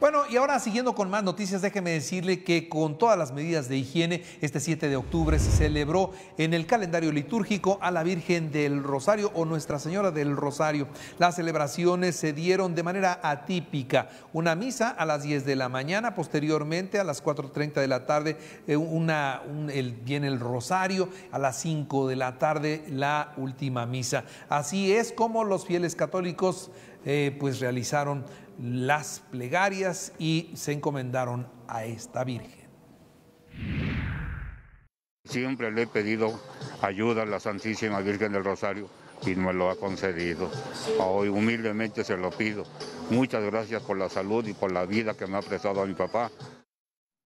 Bueno, y ahora siguiendo con más noticias, déjeme decirle que con todas las medidas de higiene, este 7 de octubre se celebró en el calendario litúrgico a la Virgen del Rosario o Nuestra Señora del Rosario. Las celebraciones se dieron de manera atípica. Una misa a las 10 de la mañana, posteriormente a las 4.30 de la tarde eh, una, viene el Rosario, a las 5 de la tarde la última misa. Así es como los fieles católicos eh, pues realizaron las plegarias y se encomendaron a esta Virgen. Siempre le he pedido ayuda a la Santísima Virgen del Rosario y me lo ha concedido. Hoy humildemente se lo pido. Muchas gracias por la salud y por la vida que me ha prestado a mi papá